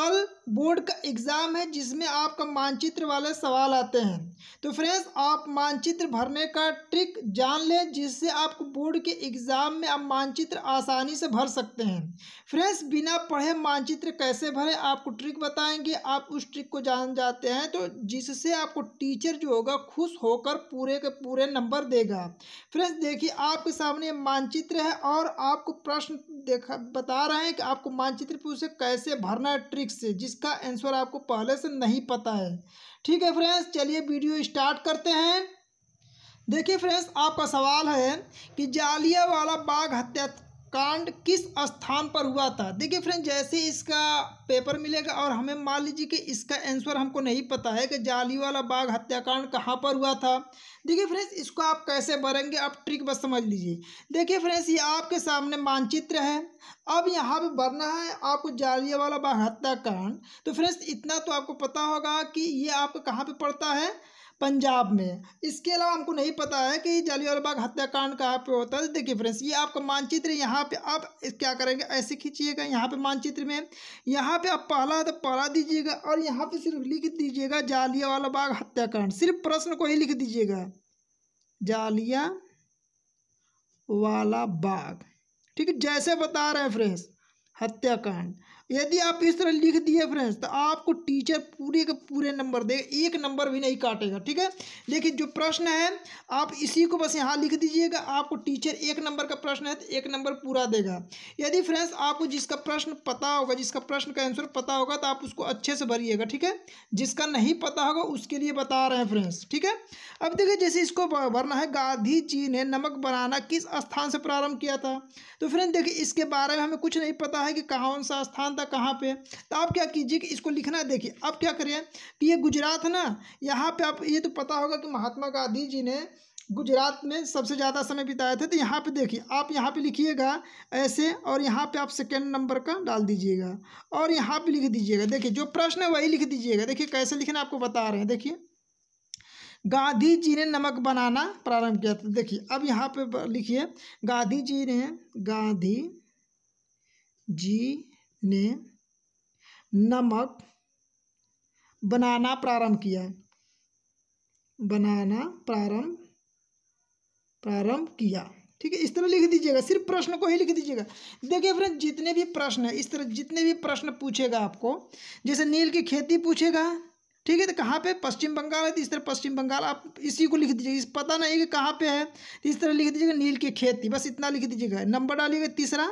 कल बोर्ड का एग्ज़ाम है जिसमें आपका मानचित्र वाले सवाल आते हैं तो फ्रेंड्स आप मानचित्र भरने का ट्रिक जान लें जिससे आप बोर्ड के एग्ज़ाम में आप मानचित्र आसानी से भर सकते हैं फ्रेंड्स बिना पढ़े मानचित्र कैसे भरें आपको ट्रिक बताएंगे आप उस ट्रिक को जान जाते हैं तो जिससे आपको टीचर जो होगा खुश होकर पूरे के पूरे नंबर देगा फ्रेंड्स देखिए आपके सामने मानचित्र है और आपको प्रश्न देखा बता रहे हैं कि आपको मानचित्र पर उसे कैसे भरना है ट्रिक सिक्स से जिसका आंसर आपको पहले से नहीं पता है ठीक है फ्रेंड्स चलिए वीडियो स्टार्ट करते हैं देखिए फ्रेंड्स आपका सवाल है कि जालिया वाला बाघ हत्या कांड किस स्थान पर हुआ था देखिए फ्रेंड जैसे इसका पेपर मिलेगा और हमें मान लीजिए कि इसका आंसर हमको नहीं पता है कि जालीवाला बाग हत्याकांड कहाँ पर हुआ था देखिए फ्रेंड्स इसको आप कैसे भरेंगे आप ट्रिक बस समझ लीजिए देखिए फ्रेंड्स ये आपके सामने मानचित्र है अब यहाँ पे भरना है आपको जालियावाला बाग हत्याकांड तो फ्रेंड्स इतना तो आपको पता होगा कि ये आपको कहाँ पर पड़ता है पंजाब में इसके अलावा हमको नहीं पता है कि बाग हत्याकांड कहाँ पे होता है देखिए फ्रेंड्स ये आपका मानचित्र यहाँ पे आप क्या करेंगे ऐसे खींचिएगा यहाँ पे मानचित्र में यहाँ पे आप पहला तो पहला दीजिएगा और यहाँ पे सिर्फ लिख दीजिएगा जालियावाला बाग हत्याकांड सिर्फ प्रश्न को ही लिख दीजिएगा जालिया वाला बाग ठीक है जैसे बता रहे हैं फ्रेंड्स हत्याकांड यदि आप इस तरह लिख दिए फ्रेंड्स तो आपको टीचर पूरे के पूरे नंबर देगा एक नंबर भी नहीं काटेगा ठीक है लेकिन जो प्रश्न है आप इसी को बस यहाँ लिख दीजिएगा आपको टीचर एक नंबर का प्रश्न है तो एक नंबर पूरा देगा यदि फ्रेंड्स आपको जिसका प्रश्न पता होगा जिसका प्रश्न का आंसर पता होगा तो आप उसको अच्छे से भरिएगा ठीक है जिसका नहीं पता होगा उसके लिए बता रहे हैं फ्रेंड्स ठीक है अब देखिए जैसे इसको भरना है गांधी जी ने नमक बनाना किस स्थान से प्रारंभ किया था तो फ्रेंड देखिए इसके बारे में हमें कुछ नहीं पता है कि कौन सा स्थान था कहाँ पे तो आप क्या कीजिए कि इसको लिखना देखिए अब क्या करें कि ये गुजरात ना यहाँ पे आप ये तो पता होगा कि महात्मा गांधी जी ने गुजरात में सबसे ज़्यादा समय बिताए थे तो यहाँ पे देखिए आप यहाँ पे लिखिएगा ऐसे और यहाँ पे आप सेकेंड नंबर का डाल दीजिएगा और यहाँ पे लिख दीजिएगा देखिए जो प्रश्न है वही लिख दीजिएगा देखिए कैसे लिखना आपको बता रहे हैं देखिए गांधी जी ने नमक बनाना प्रारंभ किया था देखिए अब यहाँ पे लिखिए गांधी जी ने गांधी जी ने नमक बनाना प्रारंभ किया बनाना प्रारंभ प्रारंभ किया ठीक है इस तरह लिख दीजिएगा सिर्फ प्रश्न को ही लिख दीजिएगा देखिए फ्रेंड जितने भी प्रश्न है इस तरह जितने भी प्रश्न पूछेगा आपको जैसे नील की खेती पूछेगा ठीक है तो कहाँ पे पश्चिम बंगाल है तो इस तरह पश्चिम बंगाल आप इसी को लिख दीजिएगा इस पता नहीं कि कहाँ पे है तो इस तरह लिख दीजिएगा नील की खेती बस इतना लिख दीजिएगा नंबर डालिएगा तीसरा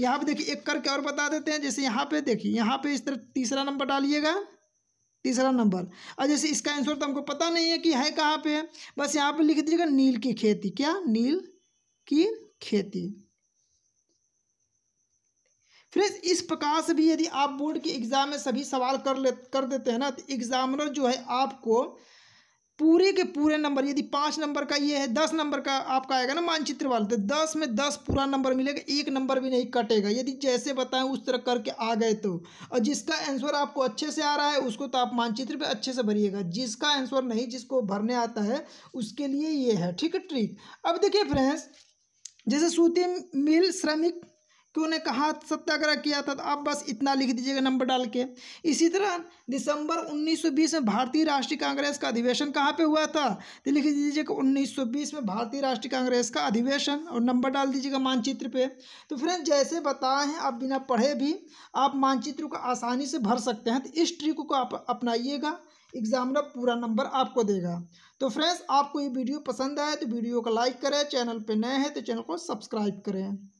यहाँ पे देखिए एक करके और बता देते हैं जैसे यहाँ पे देखिए यहाँ पे इस तरह तीसरा नंबर डालिएगा तीसरा नंबर और जैसे इसका आंसर तो हमको पता नहीं है कि है कहाँ पे बस यहाँ पे लिख दीजिएगा नील की खेती क्या नील की खेती फ्रेंड्स इस प्रकार से भी यदि आप बोर्ड के एग्ज़ाम में सभी सवाल कर ले कर देते हैं ना तो एग्जामिनर जो है आपको पूरे के पूरे नंबर यदि पाँच नंबर का ये है दस नंबर का आपका आएगा ना मानचित्र वाला तो दस में दस पूरा नंबर मिलेगा एक नंबर भी नहीं कटेगा यदि जैसे बताएं उस तरह करके आ गए तो और जिसका आंसर आपको अच्छे से आ रहा है उसको तो आप मानचित्र पे अच्छे से भरिएगा जिसका आंसर नहीं जिसको भरने आता है उसके लिए ये है ठीक है ट्रिक अब देखिए फ्रेंड्स जैसे सूती मिल श्रमिक कि उन्हें कहा सत्याग्रह किया था तो आप बस इतना लिख दीजिएगा नंबर डाल के इसी तरह दिसंबर 1920 में भारतीय राष्ट्रीय कांग्रेस का अधिवेशन कहाँ पे हुआ था तो लिख दीजिएगा 1920 में भारतीय राष्ट्रीय कांग्रेस का अधिवेशन और नंबर डाल दीजिएगा मानचित्र पे तो फ्रेंड जैसे बताए हैं आप बिना पढ़े भी आप मानचित्र को आसानी से भर सकते हैं तो इस ट्रिक को आप अपनाइएगा एग्जामिनर पूरा नंबर आपको देगा तो फ्रेंड्स आपको ये वीडियो पसंद आए तो वीडियो को लाइक करें चैनल पर नए हैं तो चैनल को सब्सक्राइब करें